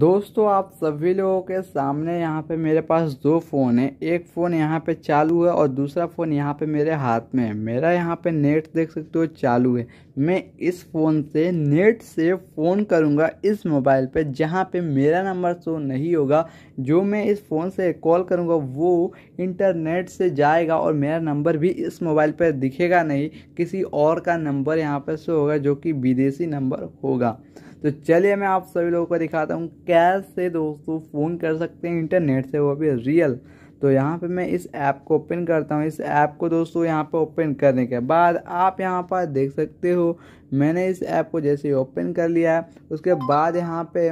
दोस्तों आप सभी लोगों के सामने यहाँ पे मेरे पास दो फ़ोन है एक फ़ोन यहाँ पे चालू है और दूसरा फ़ोन यहाँ पे मेरे हाथ में है मेरा यहाँ पे नेट देख सकते हो चालू है मैं इस फ़ोन से नेट से फ़ोन करूँगा इस मोबाइल पे जहाँ पे मेरा नंबर शो नहीं होगा जो मैं इस फ़ोन से कॉल करूँगा वो इंटरनेट से जाएगा और मेरा नंबर भी इस मोबाइल पर दिखेगा नहीं किसी और का नंबर यहाँ पर शो होगा जो कि विदेशी नंबर होगा तो चलिए मैं आप सभी लोगों को दिखाता हूँ कैसे दोस्तों फ़ोन कर सकते हैं इंटरनेट से वो भी रियल तो यहाँ पे मैं इस ऐप को ओपन करता हूँ इस ऐप को दोस्तों यहाँ पे ओपन करने के बाद आप यहाँ पर देख सकते हो मैंने इस ऐप को जैसे ओपन कर लिया है उसके बाद यहाँ पे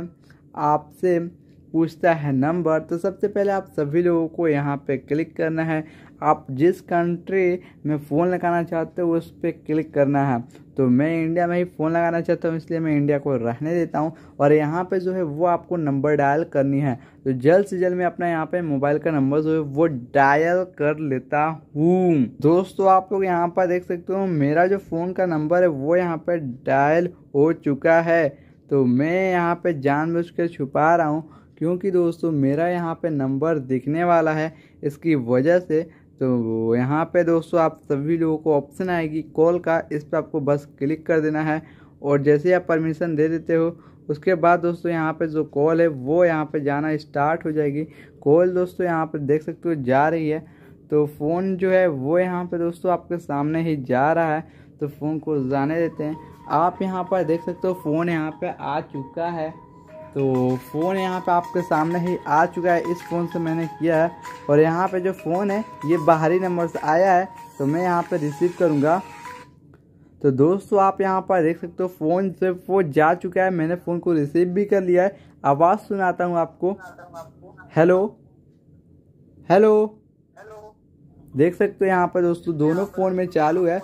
आपसे पूछता है नंबर तो सबसे पहले आप सभी लोगों को यहाँ पे क्लिक करना है आप जिस कंट्री में फ़ोन लगाना चाहते हो उस पर क्लिक करना है तो मैं इंडिया में ही फ़ोन लगाना चाहता हूँ इसलिए मैं इंडिया को रहने देता हूँ और यहाँ पे जो है वो आपको नंबर डायल करनी है तो जल्द से जल्द मैं अपना यहाँ पे मोबाइल का नंबर जो है वो डायल कर लेता हूँ दोस्तों आप लोग यहाँ पर देख सकते हो मेरा जो फ़ोन का नंबर है वो यहाँ पर डायल हो चुका है तो मैं यहाँ पर जान के छुपा रहा हूँ क्योंकि दोस्तों मेरा यहाँ पे नंबर दिखने वाला है इसकी वजह से तो यहाँ पे दोस्तों आप सभी लोगों को ऑप्शन आएगी कॉल का इस पर आपको बस क्लिक कर देना है और जैसे आप परमिशन दे देते हो उसके बाद दोस्तों यहाँ पे जो कॉल है वो यहाँ पे जाना स्टार्ट हो जाएगी कॉल दोस्तों यहाँ पे देख सकते हो जा रही है तो फ़ोन जो है वो यहाँ पे दोस्तों आपके सामने ही जा रहा है तो फ़ोन को जाने देते हैं आप यहाँ पर देख सकते हो फ़ोन यहाँ पे आ चुका है तो फ़ोन यहाँ पे आपके सामने ही आ चुका है इस फ़ोन से मैंने किया है और यहाँ पे जो फ़ोन है ये बाहरी नंबर से आया है तो मैं यहाँ पे रिसीव करूँगा तो दोस्तों आप यहाँ पर देख सकते हो फ़ोन से वो जा चुका है मैंने फ़ोन को रिसीव भी कर लिया है आवाज़ सुनाता हूँ आपको हेलो हेलो देख सकते हो यहाँ पर दोस्तों दोनों फ़ोन में चालू है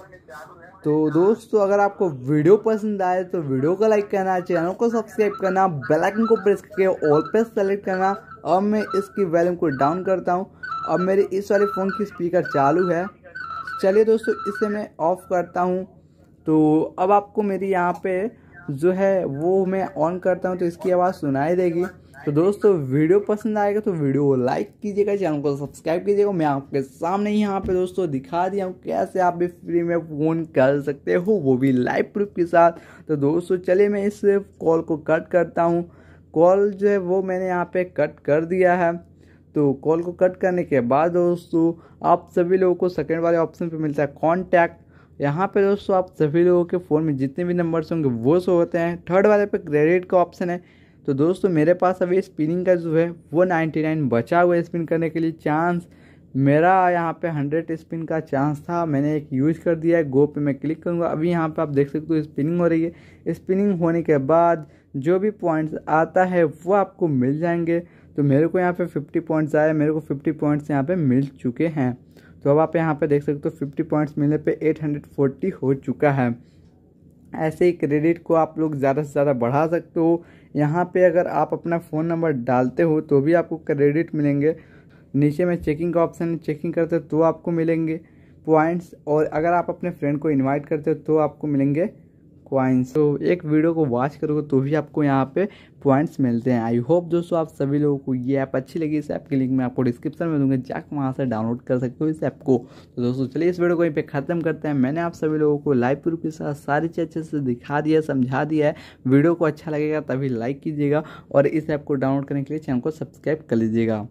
तो दोस्तों अगर आपको वीडियो पसंद आए तो वीडियो को लाइक करना चैनल को सब्सक्राइब करना बेल आइकन को प्रेस करके ऑल पे सेलेक्ट करना अब मैं इसकी वॉल्यूम को डाउन करता हूँ अब मेरे इस वाले फ़ोन की स्पीकर चालू है चलिए दोस्तों इसे मैं ऑफ़ करता हूँ तो अब आपको मेरी यहाँ पे जो है वो मैं ऑन करता हूँ तो इसकी आवाज़ सुनाई देगी तो दोस्तों वीडियो पसंद आएगा तो वीडियो को लाइक कीजिएगा चैनल को सब्सक्राइब कीजिएगा मैं आपके सामने यहाँ पे दोस्तों दिखा दिया हूँ कैसे आप भी फ्री में फ़ोन कर सकते हो वो भी लाइव प्रूफ के साथ तो दोस्तों चलिए मैं इस कॉल को कट करता हूँ कॉल जो है वो मैंने यहाँ पे कट कर दिया है तो कॉल को कट करने के बाद दोस्तों आप सभी लोगों को सेकेंड वाले ऑप्शन पर मिलता है कॉन्टैक्ट यहाँ पे दोस्तों आप सभी लोगों के फ़ोन में जितने भी नंबर्स होंगे वो सो होते हैं थर्ड वाले पे क्रेडिट का ऑप्शन है तो दोस्तों मेरे पास अभी स्पिनिंग का जो है वो 99 बचा हुआ है स्पिन करने के लिए चांस मेरा यहाँ पे 100 स्पिन का चांस था मैंने एक यूज कर दिया है गो पे मैं क्लिक करूँगा अभी यहाँ पे आप देख सकते हो स्पिनिंग हो रही है स्पिनिंग होने के बाद जो भी पॉइंट्स आता है वो आपको मिल जाएंगे तो मेरे को यहाँ पे 50 पॉइंट्स आए मेरे को 50 पॉइंट्स यहाँ पे मिल चुके हैं तो अब आप यहाँ पे देख सकते हो 50 पॉइंट्स मिलने पे 840 हो चुका है ऐसे ही क्रेडिट को आप लोग ज़्यादा से ज़्यादा बढ़ा सकते हो यहाँ पे अगर आप अपना फ़ोन नंबर डालते हो तो भी आपको क्रेडिट मिलेंगे नीचे में चेकिंग का ऑप्शन चेकिंग करते हो तो आपको मिलेंगे पॉइंट्स और अगर आप अपने फ्रेंड को इनवाइट करते हो तो आपको मिलेंगे क्वाइंस तो एक वीडियो को वॉच करोगे तो भी आपको यहाँ पे पॉइंट्स मिलते हैं आई होप दोस्तों आप सभी लोगों को ये ऐप अच्छी लगी इस ऐप की लिंक मैं आपको डिस्क्रिप्शन में दूंगा जाकर वहाँ से डाउनलोड कर सकते हो इस ऐप को तो दोस्तों चलिए इस वीडियो को यहीं पे ख़त्म करते हैं मैंने आप सभी लोगों को लाइव प्रूफ के साथ सारी चीज़ अच्छे से दिखा दिया समझा दिया है वीडियो को अच्छा लगेगा तभी लाइक कीजिएगा और इस ऐप को डाउनलोड करने के लिए चैनल को सब्सक्राइब कर लीजिएगा